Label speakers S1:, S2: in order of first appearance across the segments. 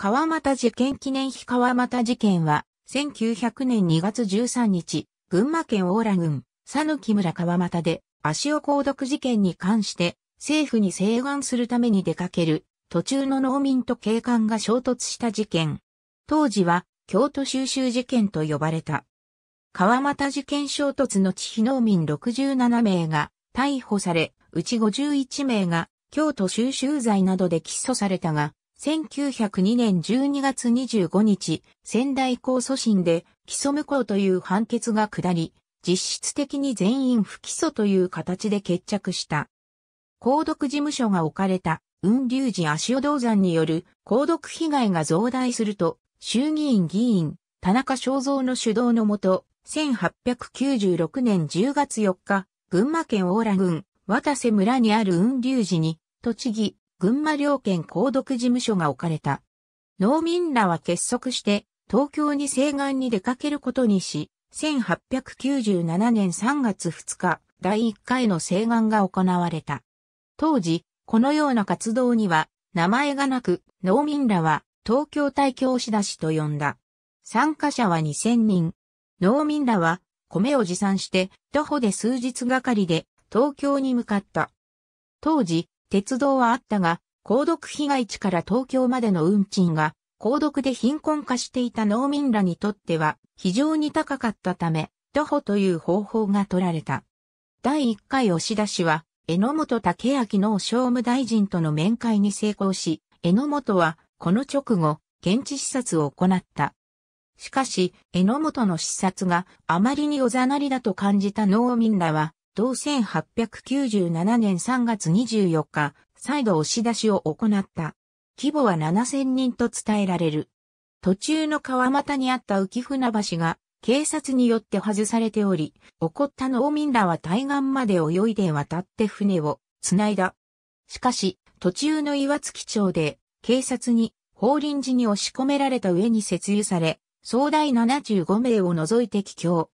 S1: 川又事件記念碑川又事件は、1900年2月13日、群馬県大良郡、佐野木村川又で、足尾鉱毒事件に関して、政府に請願するために出かける、途中の農民と警官が衝突した事件。当時は、京都収集事件と呼ばれた。川又事件衝突の地非農民67名が逮捕され、うち51名が京都収集罪などで起訴されたが、1902年12月25日、仙台港訴審で起訴無効という判決が下り、実質的に全員不起訴という形で決着した。公独事務所が置かれた雲龍寺足尾銅山による公独被害が増大すると、衆議院議員、田中正造の主導のもと、1896年10月4日、群馬県大良郡、渡瀬村にある雲龍寺に、栃木、群馬両県公読事務所が置かれた。農民らは結束して、東京に西岸に出かけることにし、1897年3月2日、第1回の西岸が行われた。当時、このような活動には、名前がなく、農民らは、東京大京師出しと呼んだ。参加者は2000人。農民らは、米を持参して、徒歩で数日がかりで、東京に向かった。当時、鉄道はあったが、高毒被害地から東京までの運賃が、高毒で貧困化していた農民らにとっては非常に高かったため、徒歩という方法が取られた。第1回押し出しは、榎本武明の商務大臣との面会に成功し、榎本はこの直後、現地視察を行った。しかし、榎本の視察があまりにおざなりだと感じた農民らは、同1897年3月24日、再度押し出しを行った。規模は7000人と伝えられる。途中の川又にあった浮船橋が警察によって外されており、起こった農民らは対岸まで泳いで渡って船を繋いだ。しかし、途中の岩月町で警察に法輪寺に押し込められた上に設油され、総大75名を除いて帰郷。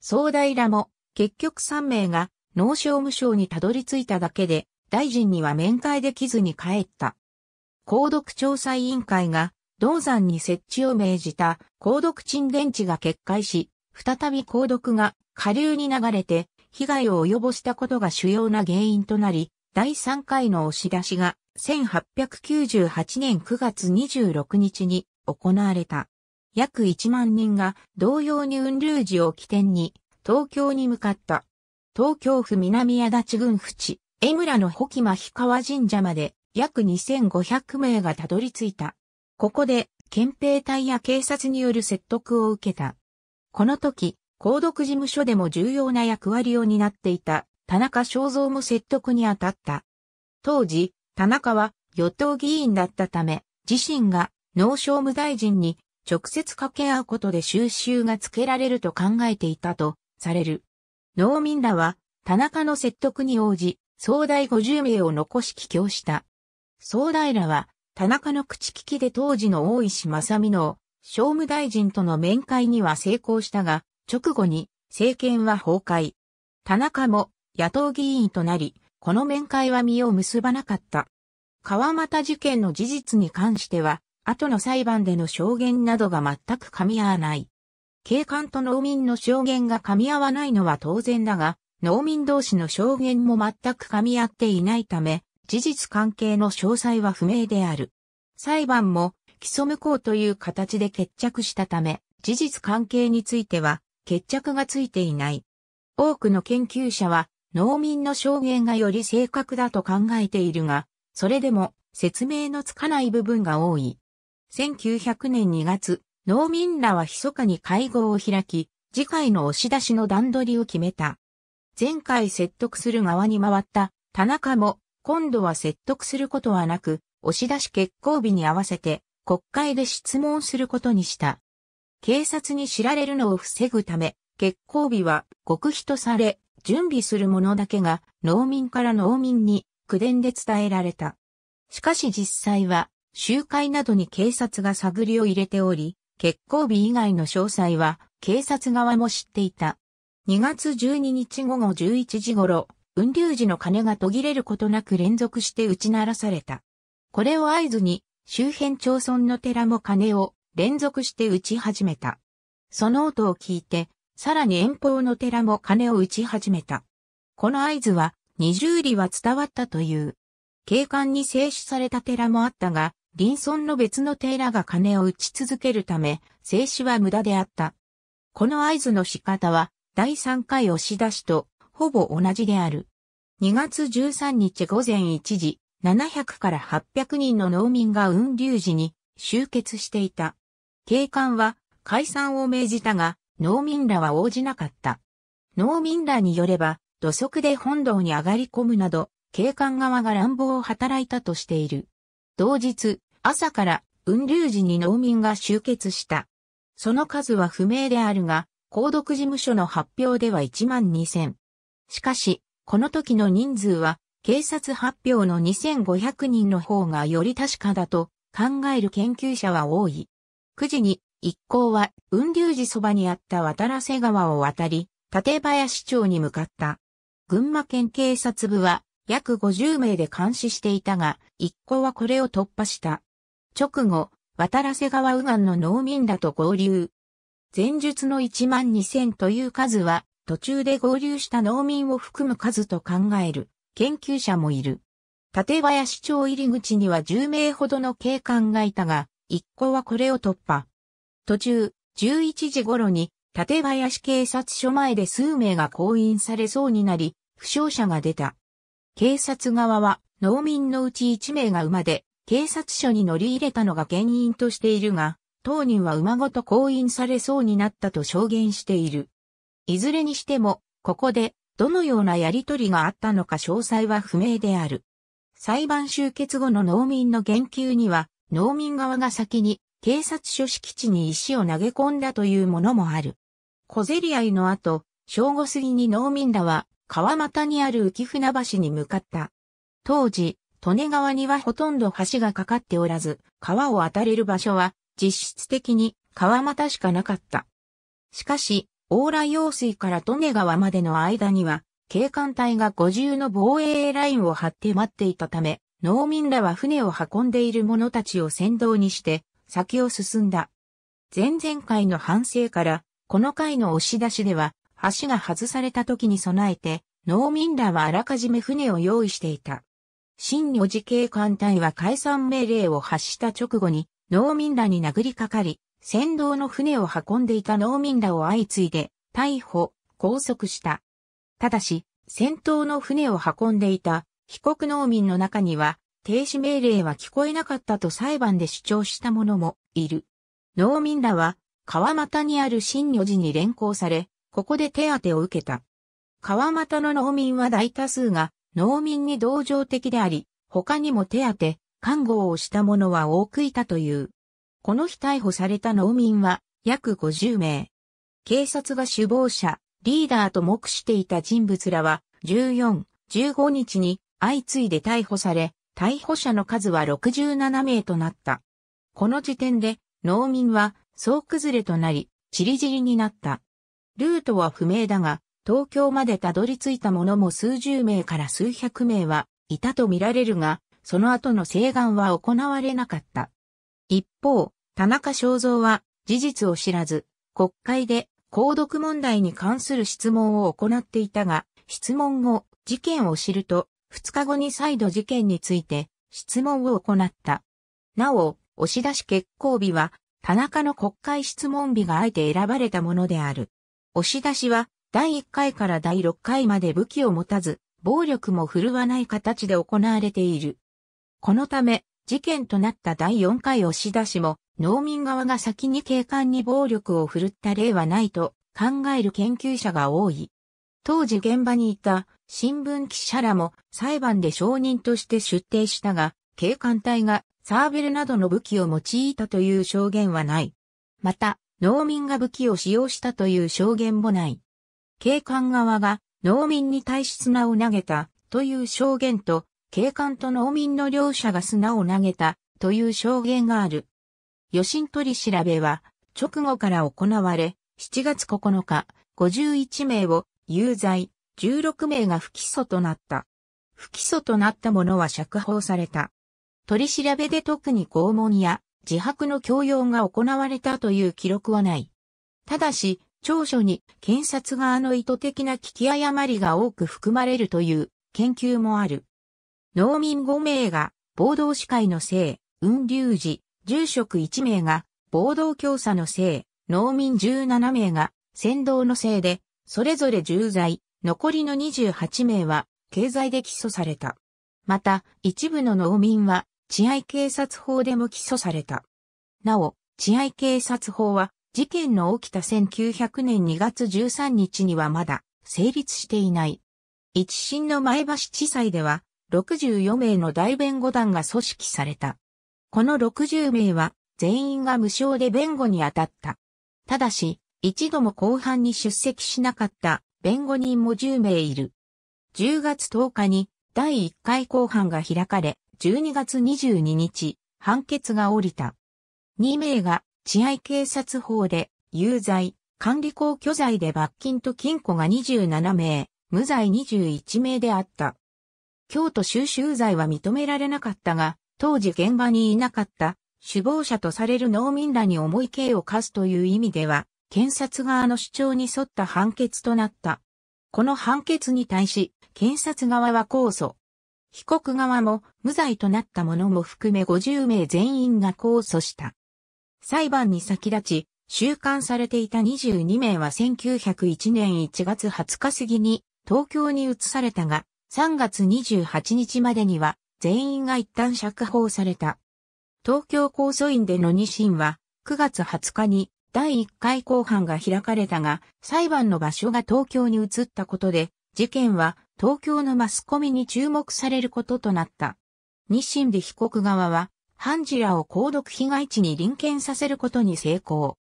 S1: 総大らも結局3名が農商務省にたどり着いただけで、大臣には面会できずに帰った。鉱毒調査委員会が、銅山に設置を命じた鉱毒沈電池が決壊し、再び鉱毒が下流に流れて被害を及ぼしたことが主要な原因となり、第3回の押し出しが1898年9月26日に行われた。約1万人が同様に雲流寺を起点に東京に向かった。東京府南足立郡府地、江村の北間氷川神社まで約2500名がたどり着いた。ここで、憲兵隊や警察による説得を受けた。この時、公読事務所でも重要な役割を担っていた田中正造も説得に当たった。当時、田中は与党議員だったため、自身が農商務大臣に直接掛け合うことで収集がつけられると考えていたとされる。農民らは、田中の説得に応じ、総代50名を残し帰郷した。総代らは、田中の口利きで当時の大石正美の、商務大臣との面会には成功したが、直後に政権は崩壊。田中も野党議員となり、この面会は身を結ばなかった。川又事件の事実に関しては、後の裁判での証言などが全く噛み合わない。警官と農民の証言が噛み合わないのは当然だが、農民同士の証言も全く噛み合っていないため、事実関係の詳細は不明である。裁判も、基礎無効という形で決着したため、事実関係については、決着がついていない。多くの研究者は、農民の証言がより正確だと考えているが、それでも説明のつかない部分が多い。1900年2月、農民らは密かに会合を開き、次回の押し出しの段取りを決めた。前回説得する側に回った田中も、今度は説得することはなく、押し出し決行日に合わせて国会で質問することにした。警察に知られるのを防ぐため、決行日は極秘とされ、準備するものだけが農民から農民に口伝で伝えられた。しかし実際は、集会などに警察が探りを入れており、決行日以外の詳細は警察側も知っていた。2月12日午後11時頃、雲龍寺の鐘が途切れることなく連続して打ち鳴らされた。これを合図に、周辺町村の寺も鐘を連続して打ち始めた。その音を聞いて、さらに遠方の寺も鐘を打ち始めた。この合図は、二十里は伝わったという。警官に静止された寺もあったが、林村の別の寺が金を打ち続けるため、静止は無駄であった。この合図の仕方は、第3回押し出しと、ほぼ同じである。2月13日午前1時、700から800人の農民が雲龍寺に集結していた。警官は解散を命じたが、農民らは応じなかった。農民らによれば、土足で本堂に上がり込むなど、警官側が乱暴を働いたとしている。同日、朝から雲龍寺に農民が集結した。その数は不明であるが、高毒事務所の発表では1万2000。しかし、この時の人数は、警察発表の2500人の方がより確かだと考える研究者は多い。9時に一行は雲龍寺そばにあった渡良瀬川を渡り、立林町に向かった。群馬県警察部は約50名で監視していたが、一行はこれを突破した。直後、渡良瀬川右岸の農民らと合流。前述の1万2000という数は、途中で合流した農民を含む数と考える研究者もいる。館林町入り口には10名ほどの警官がいたが、一行はこれを突破。途中、11時頃に、館林警察署前で数名が降院されそうになり、負傷者が出た。警察側は、農民のうち1名が馬で、警察署に乗り入れたのが原因としているが、当人は馬ごと婚姻されそうになったと証言している。いずれにしても、ここで、どのようなやりとりがあったのか詳細は不明である。裁判終結後の農民の言及には、農民側が先に警察署敷地に石を投げ込んだというものもある。小競り合いの後、正午過ぎに農民らは川又にある浮船橋に向かった。当時、利根川にはほとんど橋がかかっておらず、川を渡れる場所は実質的に川又しかなかった。しかし、ー来用水から利根川までの間には、警官隊が五重の防衛ラインを張って待っていたため、農民らは船を運んでいる者たちを先導にして、先を進んだ。前々回の反省から、この回の押し出しでは、橋が外された時に備えて、農民らはあらかじめ船を用意していた。新女児警官隊は解散命令を発した直後に農民らに殴りかかり、先導の船を運んでいた農民らを相次いで逮捕、拘束した。ただし、先頭の船を運んでいた被告農民の中には、停止命令は聞こえなかったと裁判で主張した者もいる。農民らは、川俣にある新女寺に連行され、ここで手当てを受けた。川俣の農民は大多数が農民に同情的であり、他にも手当、看護をした者は多くいたという。この日逮捕された農民は約50名。警察が首謀者、リーダーと目していた人物らは14、15日に相次いで逮捕され、逮捕者の数は67名となった。この時点で農民は総崩れとなり、散り散りになった。ルートは不明だが、東京までたどり着いた者も数十名から数百名はいたとみられるが、その後の請願は行われなかった。一方、田中正造は事実を知らず、国会で購読問題に関する質問を行っていたが、質問後、事件を知ると、2日後に再度事件について質問を行った。なお、押し出し決行日は、田中の国会質問日があえて選ばれたものである。押し出しは、第1回から第6回まで武器を持たず、暴力も振るわない形で行われている。このため、事件となった第4回押し出しも、農民側が先に警官に暴力を振るった例はないと考える研究者が多い。当時現場にいた新聞記者らも裁判で証人として出廷したが、警官隊がサーベルなどの武器を用いたという証言はない。また、農民が武器を使用したという証言もない。警官側が農民に対し砂を投げたという証言と、警官と農民の両者が砂を投げたという証言がある。余震取り調べは直後から行われ、7月9日、51名を有罪、16名が不起訴となった。不起訴となった者は釈放された。取り調べで特に拷問や自白の強要が行われたという記録はない。ただし、長所に検察側の意図的な聞き誤りが多く含まれるという研究もある。農民5名が暴動司会のせい、雲龍寺、住職1名が暴動教唆のせい、農民17名が先導のせいで、それぞれ重罪、残りの28名は経済で起訴された。また、一部の農民は治安警察法でも起訴された。なお、治安警察法は事件の起きた1900年2月13日にはまだ成立していない。一審の前橋地裁では64名の大弁護団が組織された。この60名は全員が無償で弁護に当たった。ただし、一度も後半に出席しなかった弁護人も10名いる。10月10日に第1回公判が開かれ、12月22日、判決が下りた。2名が治安警察法で、有罪、管理公居罪で罰金と禁錮が27名、無罪21名であった。京都収集罪は認められなかったが、当時現場にいなかった首謀者とされる農民らに重い刑を課すという意味では、検察側の主張に沿った判決となった。この判決に対し、検察側は控訴。被告側も無罪となった者も含め50名全員が控訴した。裁判に先立ち、収監されていた22名は1901年1月20日過ぎに東京に移されたが、3月28日までには全員が一旦釈放された。東京控訴院での二審は9月20日に第1回公判が開かれたが、裁判の場所が東京に移ったことで、事件は東京のマスコミに注目されることとなった。2審で被告側はハンジラを鉱毒被害地に臨検させることに成功。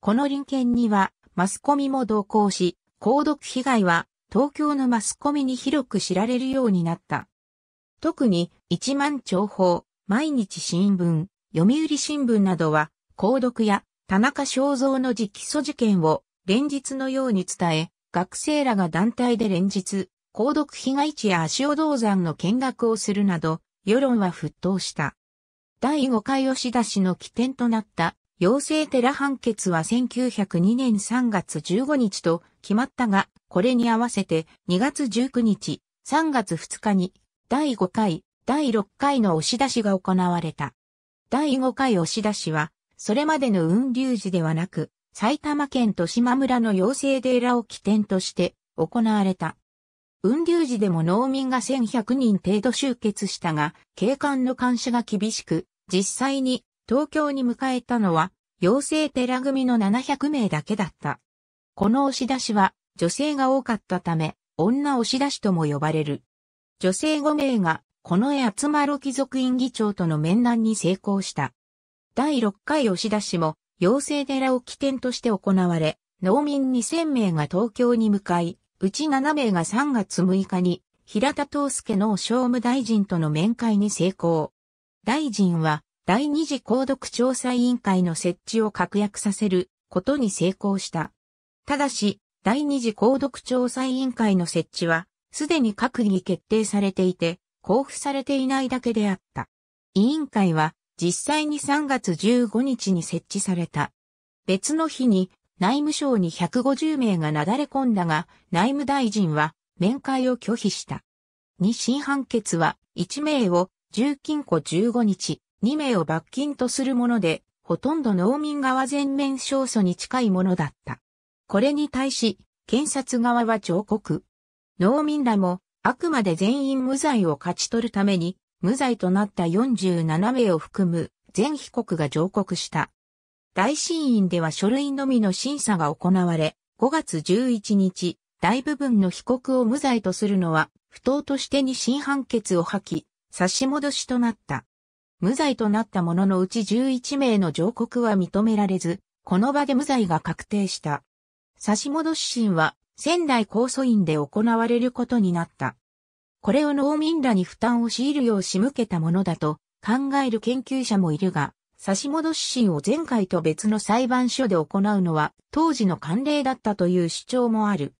S1: この臨検にはマスコミも同行し、鉱毒被害は東京のマスコミに広く知られるようになった。特に一万長報、毎日新聞、読売新聞などは、鉱毒や田中正造の直訴事件を連日のように伝え、学生らが団体で連日、鉱毒被害地や足尾銅山の見学をするなど、世論は沸騰した。第5回押し出しの起点となった陽性寺判決は1902年3月15日と決まったが、これに合わせて2月19日、3月2日に第5回、第6回の押し出しが行われた。第5回押し出しは、それまでの雲龍寺ではなく、埼玉県豊島村の陽性寺を起点として行われた。雲龍寺でも農民が1100人程度集結したが、警官の監視が厳しく、実際に東京に迎えたのは、養成寺組の700名だけだった。この押し出しは、女性が多かったため、女押し出しとも呼ばれる。女性5名が、この絵集まろ貴族院議長との面談に成功した。第6回押し出しも、養成寺を起点として行われ、農民2000名が東京に向かい、うち7名が3月6日に平田東介の商務大臣との面会に成功。大臣は第二次公読調査委員会の設置を確約させることに成功した。ただし、第二次公読調査委員会の設置は、すでに閣議決定されていて、交付されていないだけであった。委員会は、実際に3月15日に設置された。別の日に、内務省に150名がなだれ込んだが、内務大臣は面会を拒否した。日審判決は、1名を重禁錮15日、2名を罰金とするもので、ほとんど農民側全面勝訴に近いものだった。これに対し、検察側は上告。農民らも、あくまで全員無罪を勝ち取るために、無罪となった47名を含む全被告が上告した。大審院では書類のみの審査が行われ、5月11日、大部分の被告を無罪とするのは、不当としてに新判決を吐き、差し戻しとなった。無罪となった者のうち11名の上告は認められず、この場で無罪が確定した。差し戻し審は仙台控訴院で行われることになった。これを農民らに負担を強いるよう仕向けたものだと考える研究者もいるが、差し戻し審を前回と別の裁判所で行うのは当時の慣例だったという主張もある。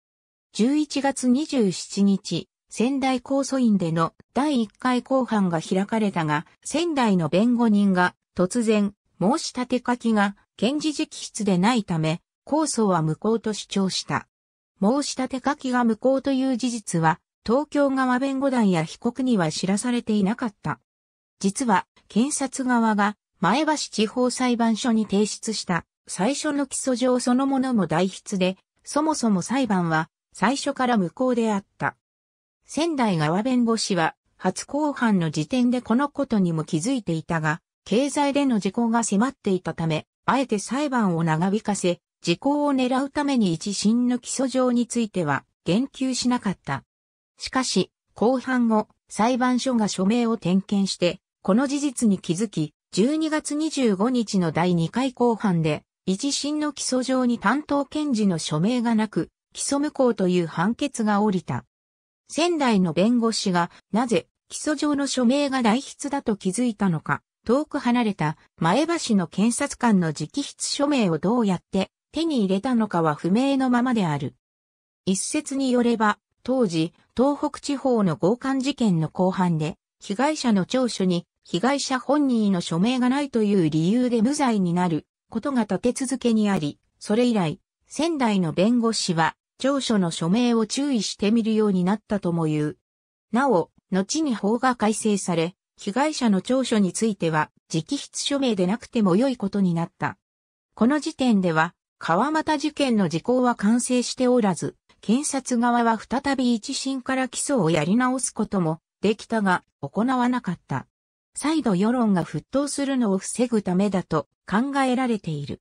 S1: 11月27日、仙台控訴院での第1回公判が開かれたが、仙台の弁護人が突然申し立て書きが検事直筆でないため、控訴は無効と主張した。申し立て書きが無効という事実は、東京側弁護団や被告には知らされていなかった。実は、検察側が前橋地方裁判所に提出した最初の起訴状そのものも代筆で、そもそも裁判は最初から無効であった。仙台側弁護士は初公判の時点でこのことにも気づいていたが、経済での事故が迫っていたため、あえて裁判を長引かせ、時効を狙うために一審の起訴状については言及しなかった。しかし、公判後、裁判所が署名を点検して、この事実に気づき、12月25日の第2回公判で、一審の起訴状に担当検事の署名がなく、起訴無効という判決が下りた。仙台の弁護士が、なぜ、起訴状の署名が代筆だと気づいたのか、遠く離れた前橋の検察官の直筆署名をどうやって手に入れたのかは不明のままである。一説によれば、当時、東北地方の強姦事件の後半で、被害者の聴取に被害者本人の署名がないという理由で無罪になることが立て続けにあり、それ以来、仙台の弁護士は、長所の署名を注意してみるようになったとも言う。なお、後に法が改正され、被害者の長所については、直筆署名でなくても良いことになった。この時点では、川又事件の時効は完成しておらず、検察側は再び一審から起訴をやり直すこともできたが、行わなかった。再度世論が沸騰するのを防ぐためだと考えられている。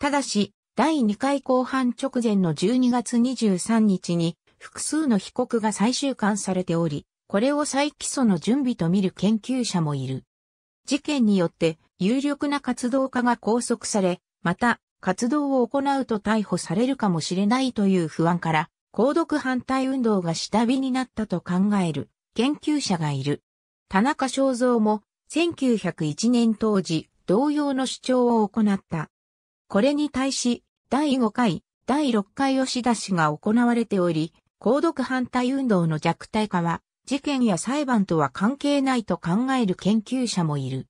S1: ただし、第2回後半直前の12月23日に複数の被告が再収監されており、これを再起訴の準備と見る研究者もいる。事件によって有力な活動家が拘束され、また活動を行うと逮捕されるかもしれないという不安から、公読反対運動が下火になったと考える研究者がいる。田中正造も1901年当時、同様の主張を行った。これに対し、第5回、第6回押し出しが行われており、購読反対運動の弱体化は、事件や裁判とは関係ないと考える研究者もいる。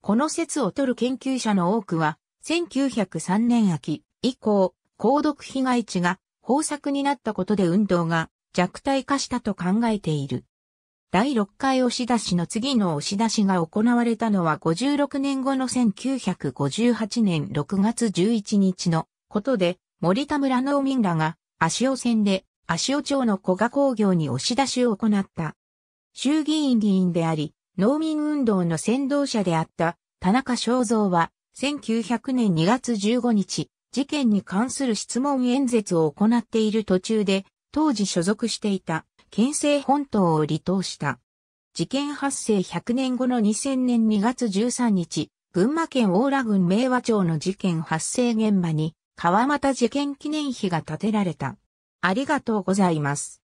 S1: この説を取る研究者の多くは、1903年秋以降、購読被害地が豊作になったことで運動が弱体化したと考えている。第6回押し出しの次の押し出しが行われたのは56年後の1958年6月11日のことで、森田村農民らが、足尾線で、足尾町の古賀工業に押し出しを行った。衆議院議員であり、農民運動の先導者であった田中正造は、1900年2月15日、事件に関する質問演説を行っている途中で、当時所属していた県政本島を離島した。事件発生100年後の2000年2月13日、群馬県大良郡明和町の事件発生現場に、川又事件記念碑が建てられた。ありがとうございます。